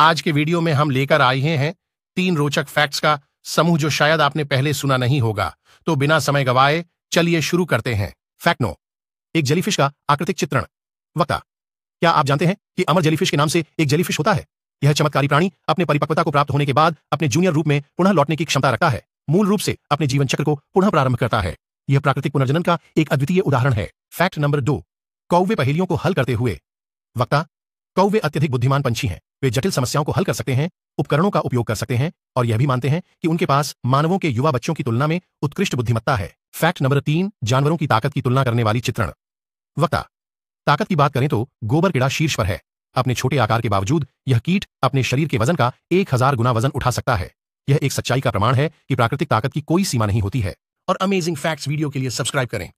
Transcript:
आज के वीडियो में हम लेकर आए हैं तीन रोचक फैक्ट्स का समूह जो शायद आपने पहले सुना नहीं होगा तो बिना समय गवाए चलिए शुरू करते हैं फैक्ट नो एक जलीफिश का आकृतिक चित्रण वक्ता क्या आप जानते हैं कि अमर जलीफिश के नाम से एक जलीफिश होता है यह चमत्कारी प्राणी अपने परिपक्वता को प्राप्त होने के बाद अपने जूनियर रूप में पुनः लौटने की क्षमता रखता है मूल रूप से अपने जीवन चक्र को पुनः प्रारंभ करता है यह प्राकृतिक पुनर्जनन का एक अद्वितीय उदाहरण है फैक्ट नंबर दो कौवे पहेलियों को हल करते हुए वक्ता कौवे अत्यधिक बुद्धिमान पंछी हैं वे जटिल समस्याओं को हल कर सकते हैं उपकरणों का उपयोग कर सकते हैं और यह भी मानते हैं कि उनके पास मानवों के युवा बच्चों की तुलना में उत्कृष्ट बुद्धिमत्ता है फैक्ट नंबर तीन जानवरों की ताकत की तुलना करने वाली चित्रण वक्ता ताकत की बात करें तो गोबर कीड़ा शीर्ष पर है अपने छोटे आकार के बावजूद यह कीट अपने शरीर के वजन का एक हजार गुना वजन उठा सकता है यह एक सच्चाई का प्रमाण है कि प्राकृतिक ताकत की कोई सीमा नहीं होती है और अमेजिंग फैक्ट्स वीडियो के लिए सब्सक्राइब करें